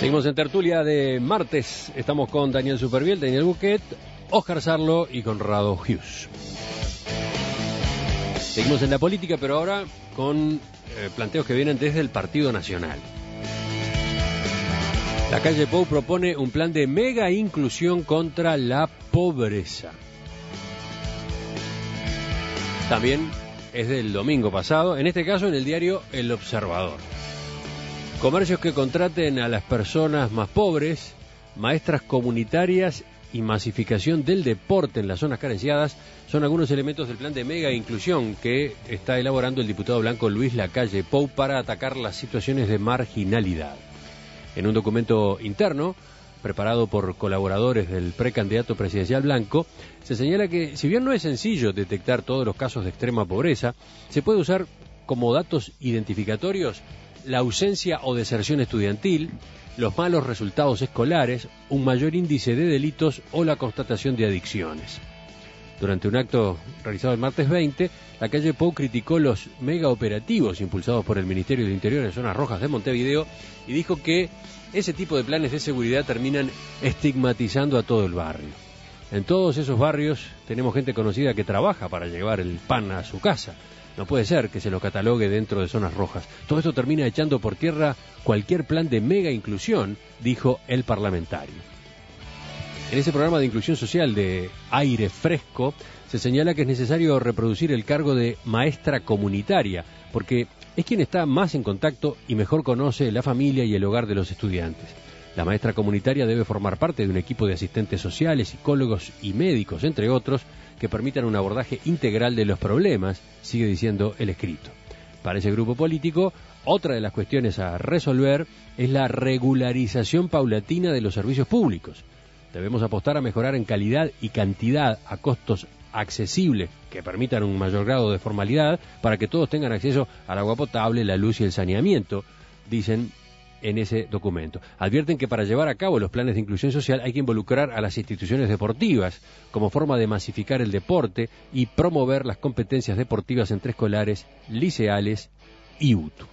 Seguimos en tertulia de martes. Estamos con Daniel Superviel, Daniel Buquet, Oscar Sarlo y Conrado Hughes. Seguimos en la política, pero ahora con eh, planteos que vienen desde el Partido Nacional. La calle Pou propone un plan de mega inclusión contra la pobreza. También es del domingo pasado, en este caso en el diario El Observador. Comercios que contraten a las personas más pobres, maestras comunitarias y masificación del deporte en las zonas carenciadas son algunos elementos del plan de mega inclusión que está elaborando el diputado blanco Luis Lacalle Pou para atacar las situaciones de marginalidad. En un documento interno, preparado por colaboradores del precandidato presidencial blanco, se señala que, si bien no es sencillo detectar todos los casos de extrema pobreza, se puede usar como datos identificatorios la ausencia o deserción estudiantil, los malos resultados escolares, un mayor índice de delitos o la constatación de adicciones. Durante un acto realizado el martes 20, la calle Pou criticó los megaoperativos impulsados por el Ministerio de Interior en zonas rojas de Montevideo y dijo que ese tipo de planes de seguridad terminan estigmatizando a todo el barrio. En todos esos barrios tenemos gente conocida que trabaja para llevar el pan a su casa. No puede ser que se lo catalogue dentro de zonas rojas. Todo esto termina echando por tierra cualquier plan de mega inclusión, dijo el parlamentario. En ese programa de inclusión social de aire fresco, se señala que es necesario reproducir el cargo de maestra comunitaria, porque es quien está más en contacto y mejor conoce la familia y el hogar de los estudiantes. La maestra comunitaria debe formar parte de un equipo de asistentes sociales, psicólogos y médicos, entre otros, que permitan un abordaje integral de los problemas, sigue diciendo el escrito. Para ese grupo político, otra de las cuestiones a resolver es la regularización paulatina de los servicios públicos. Debemos apostar a mejorar en calidad y cantidad a costos accesibles que permitan un mayor grado de formalidad para que todos tengan acceso al agua potable, la luz y el saneamiento, dicen en ese documento. Advierten que para llevar a cabo los planes de inclusión social hay que involucrar a las instituciones deportivas como forma de masificar el deporte y promover las competencias deportivas entre escolares, liceales y UTU.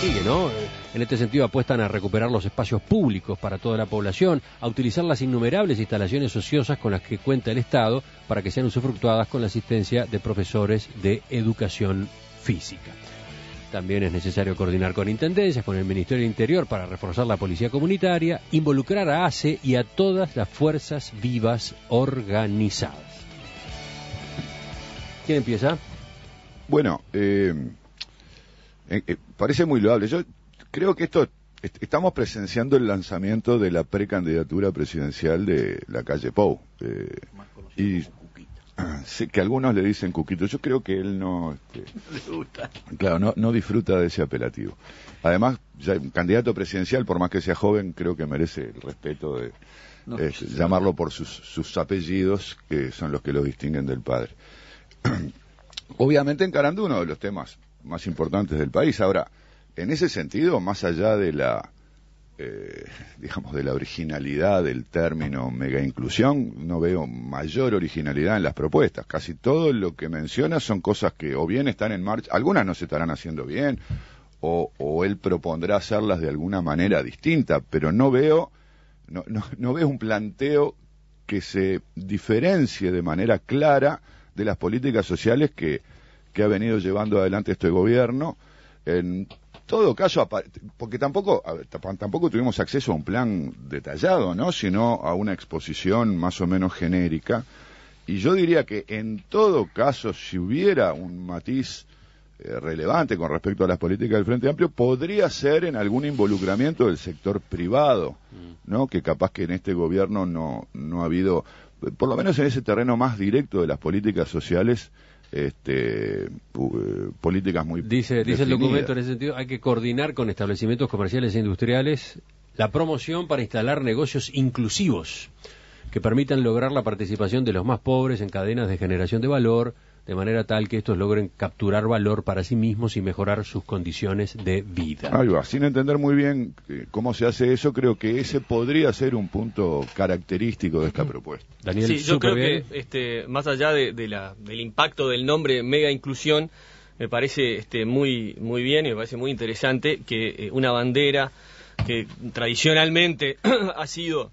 Sigue, ¿no? En este sentido apuestan a recuperar los espacios públicos para toda la población, a utilizar las innumerables instalaciones ociosas con las que cuenta el Estado para que sean usufructuadas con la asistencia de profesores de educación física. También es necesario coordinar con intendencias, con el Ministerio del Interior para reforzar la policía comunitaria, involucrar a ACE y a todas las fuerzas vivas organizadas. ¿Quién empieza? Bueno, eh, eh, eh, parece muy loable. Yo creo que esto estamos presenciando el lanzamiento de la precandidatura presidencial de la calle Pou. Ah, que algunos le dicen Cuquito. Yo creo que él no. Este, gusta. Claro, no, no disfruta de ese apelativo. Además, ya un candidato presidencial, por más que sea joven, creo que merece el respeto de este, llamarlo por sus, sus apellidos, que son los que lo distinguen del padre. Obviamente encarando uno de los temas más importantes del país. Ahora, en ese sentido, más allá de la eh, digamos, de la originalidad del término mega inclusión, no veo mayor originalidad en las propuestas. Casi todo lo que menciona son cosas que o bien están en marcha, algunas no se estarán haciendo bien, o, él propondrá hacerlas de alguna manera distinta, pero no veo, no, no veo un planteo que se diferencie de manera clara de las políticas sociales que, que ha venido llevando adelante este gobierno en todo caso, porque tampoco, tampoco tuvimos acceso a un plan detallado, ¿no? Sino a una exposición más o menos genérica. Y yo diría que en todo caso, si hubiera un matiz eh, relevante con respecto a las políticas del Frente Amplio, podría ser en algún involucramiento del sector privado, mm. ¿no? Que capaz que en este gobierno no, no ha habido, por lo menos en ese terreno más directo de las políticas sociales, este, eh, políticas muy dice dice el documento en ese sentido hay que coordinar con establecimientos comerciales e industriales la promoción para instalar negocios inclusivos que permitan lograr la participación de los más pobres en cadenas de generación de valor de manera tal que estos logren capturar valor para sí mismos y mejorar sus condiciones de vida. Alba, Sin entender muy bien eh, cómo se hace eso, creo que ese podría ser un punto característico de esta propuesta. Daniel, sí, yo creo que este, más allá de, la, del impacto del nombre mega inclusión, me parece este, muy, muy bien y me parece muy interesante que eh, una bandera que tradicionalmente ha sido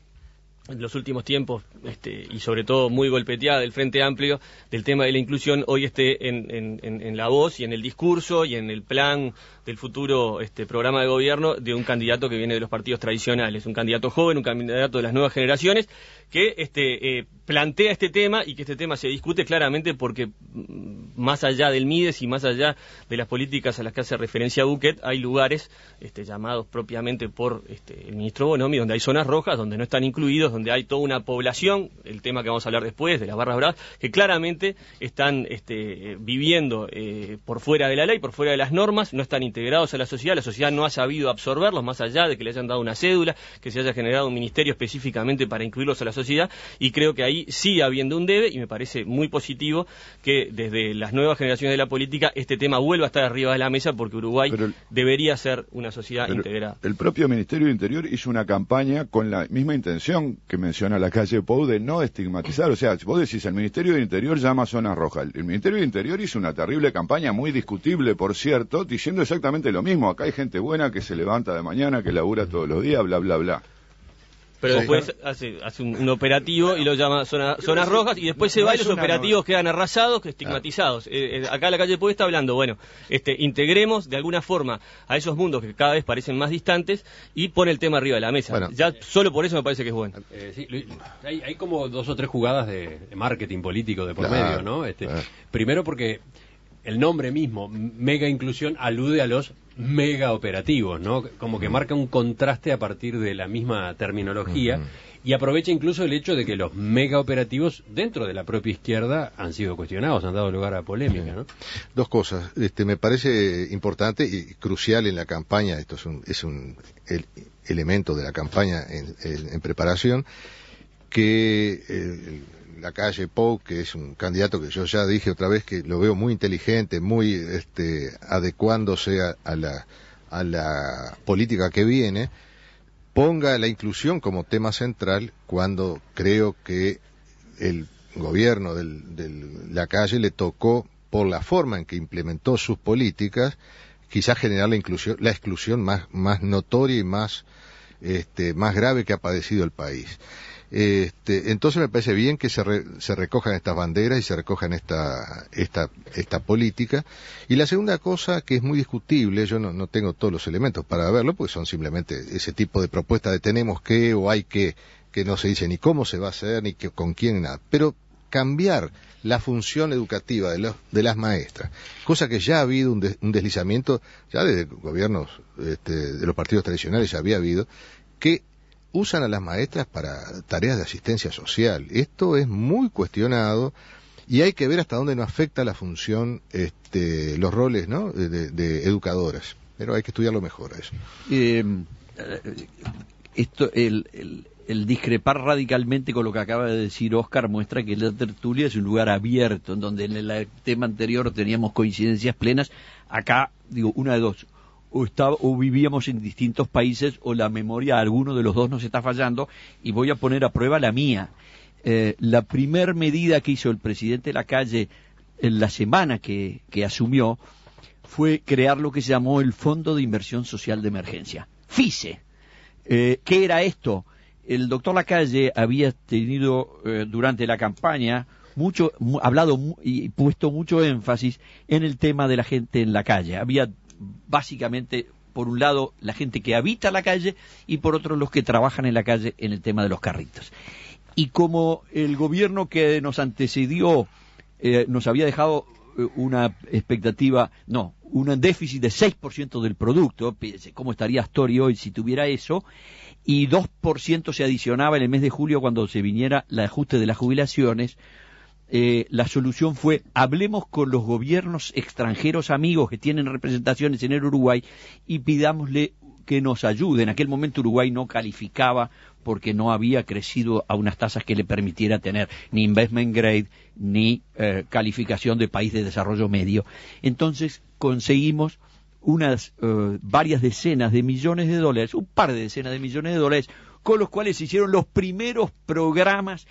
en los últimos tiempos, este, y sobre todo muy golpeteada del Frente Amplio, del tema de la inclusión, hoy esté en, en la voz y en el discurso y en el plan del futuro este, programa de gobierno de un candidato que viene de los partidos tradicionales, un candidato joven, un candidato de las nuevas generaciones, que este, eh, plantea este tema y que este tema se discute claramente porque mm, más allá del Mides y más allá de las políticas a las que hace referencia Buquet, hay lugares este, llamados propiamente por este, el ministro Bonomi, donde hay zonas rojas, donde no están incluidos, donde hay toda una población, el tema que vamos a hablar después, de las barras bravas, que claramente están este, eh, viviendo eh, por fuera de la ley, por fuera de las normas, no están integrados a la sociedad, la sociedad no ha sabido absorberlos, más allá de que le hayan dado una cédula, que se haya generado un ministerio específicamente para incluirlos a la sociedad, y creo que ahí sigue habiendo un debe, y me parece muy positivo que desde las nuevas generaciones de la política este tema vuelva a estar arriba de la mesa, porque Uruguay debería ser una sociedad integrada. El propio Ministerio de Interior hizo una campaña con la misma intención que menciona la calle Pou de no estigmatizar, o sea, vos decís, el Ministerio de Interior llama a zonas rojas, el Ministerio de Interior hizo una terrible campaña, muy discutible, por cierto, diciendo exactamente exactamente lo mismo. Acá hay gente buena que se levanta de mañana, que labura todos los días, bla, bla, bla. Pero después hace, un, operativo y lo llama zonas rojas y después se va y los operativos quedan arrasados, estigmatizados. Acá en eh, eh, acá la calle Puebla está hablando, bueno, este, integremos de alguna forma a esos mundos que cada vez parecen más distantes y pone el tema arriba de la mesa. Ya solo por eso me parece que es bueno. Eh, hay, como dos o tres jugadas de marketing político de por medio, ¿no? Este, Primero porque el nombre mismo, mega inclusión, alude a los mega operativos, ¿no? Como que marca un contraste a partir de la misma terminología y aprovecha incluso el hecho de que los mega operativos dentro de la propia izquierda han sido cuestionados, han dado lugar a polémica, ¿no? Dos cosas. Este, me parece importante y crucial en la campaña, esto es un, elemento de la campaña en, preparación, que la calle Pou, que es un candidato que yo ya dije otra vez que lo veo muy inteligente, muy este, adecuándose a, la, política que viene, ponga la inclusión como tema central cuando creo que el gobierno de la calle le tocó, por la forma en que implementó sus políticas, quizás generar la, inclusión, la exclusión más, más notoria y más, este, más grave que ha padecido el país. Este, entonces me parece bien que se, recojan estas banderas y se recojan esta, esta, esta política. Y la segunda cosa que es muy discutible, yo no, tengo todos los elementos para verlo, porque son simplemente ese tipo de propuestas de tenemos que o hay que, que no se dice ni cómo se va a hacer, ni que, con quién, nada. Pero cambiar la función educativa de, los, de las maestras, cosa que ya ha habido un, deslizamiento, ya desde gobiernos este, de los partidos tradicionales ya había habido, que usan a las maestras para tareas de asistencia social. Esto es muy cuestionado y hay que ver hasta dónde no afecta la función, este, los roles ¿no? de, educadoras. Pero hay que estudiarlo mejor eso. Em, eh, esto, el, el, discrepar radicalmente con lo que acaba de decir Oscar muestra que la tertulia es un lugar abierto, en donde en el tema anterior teníamos coincidencias plenas. Acá, digo, una de dos o, está o vivíamos en distintos países o la memoria de alguno de los dos nos está fallando y voy a poner a prueba la mía. Eh, la primera medida que hizo el presidente de la calle en la semana que, asumió fue crear lo que se llamó el Fondo de Inversión Social de Emergencia, FISE. Eh, ¿Qué era esto? El doctor Lacalle había tenido eh, durante la campaña mucho hablado y puesto mucho énfasis en el tema de la gente en la calle. Había básicamente, por un lado, la gente que habita la calle y por otro, los que trabajan en la calle en el tema de los carritos. Y como el gobierno que nos antecedió eh, nos había dejado eh, una expectativa, no, un déficit de 6% del producto, ¿cómo estaría Astori hoy si tuviera eso? Y 2% se adicionaba en el mes de julio cuando se viniera el ajuste de las jubilaciones, eh, la solución fue hablemos con los gobiernos extranjeros amigos que tienen representaciones en el Uruguay y pidámosle que nos ayude. En aquel momento Uruguay no calificaba porque no había crecido a unas tasas que le permitiera tener ni investment grade ni eh, calificación de país de desarrollo medio. Entonces conseguimos unas eh, varias decenas de millones de dólares, un par de decenas de millones de dólares, con los cuales se hicieron los primeros programas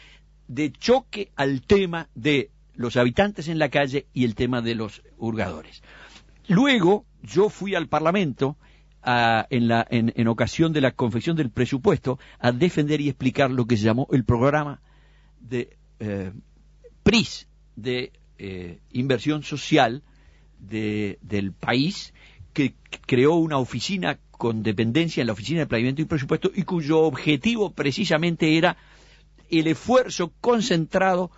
de choque al tema de los habitantes en la calle y el tema de los hurgadores. Luego yo fui al Parlamento en, ocasión de la confección del presupuesto a defender y explicar lo que se llamó el programa de eh, PRIS de eh, inversión social del país que creó una oficina con dependencia en la Oficina de Planeamiento y Presupuesto y cuyo objetivo precisamente era el esfuerzo concentrado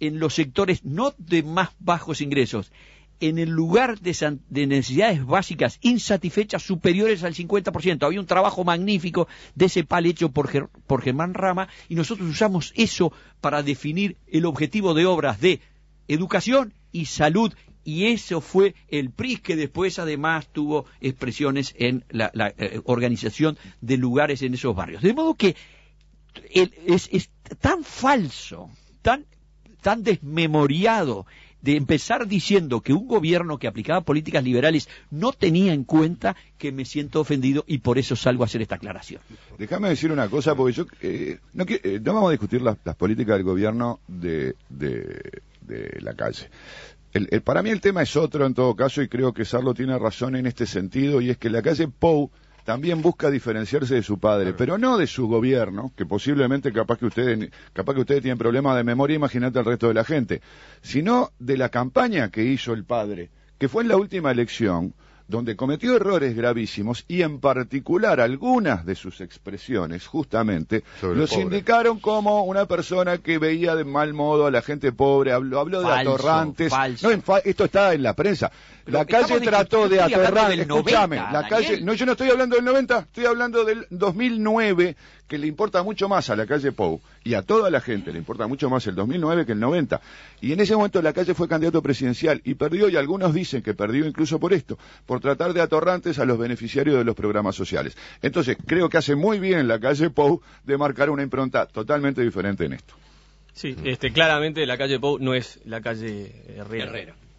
en los sectores no de más bajos ingresos, en el lugar de, necesidades básicas insatisfechas superiores al 50%. Había un trabajo magnífico de CEPAL hecho por, por Germán Rama y nosotros usamos eso para definir el objetivo de obras de educación y salud. Y eso fue el PRIS que después además tuvo expresiones en la, eh, organización de lugares en esos barrios. De modo que es, es tan falso, tan, tan desmemoriado de empezar diciendo que un gobierno que aplicaba políticas liberales no tenía en cuenta que me siento ofendido y por eso salgo a hacer esta aclaración. Déjame decir una cosa, porque yo eh, no, eh, no, vamos a discutir las, políticas del gobierno de, la calle. para mí el tema es otro en todo caso y creo que Sarlo tiene razón en este sentido y es que la calle Pou también busca diferenciarse de su padre, pero no de su gobierno, que posiblemente capaz que ustedes, capaz que ustedes tienen problemas de memoria, imagínate al resto de la gente, sino de la campaña que hizo el padre, que fue en la última elección, donde cometió errores gravísimos y en particular algunas de sus expresiones justamente los indicaron como una persona que veía de mal modo a la gente pobre, habló, habló de atorrantes, esto está en la prensa. La calle trató de atorrantes, escúchame, la calle, no yo no estoy hablando del 90, estoy hablando del 2009 que le importa mucho más a la calle Pou y a toda la gente, le importa mucho más el 2009 que el 90. Y en ese momento la calle fue candidato presidencial y perdió, y algunos dicen que perdió incluso por esto, por tratar de atorrantes a los beneficiarios de los programas sociales. Entonces, creo que hace muy bien la calle Pou de marcar una impronta totalmente diferente en esto. Sí, este, claramente la calle Pou no es la calle Herrera. Herrera.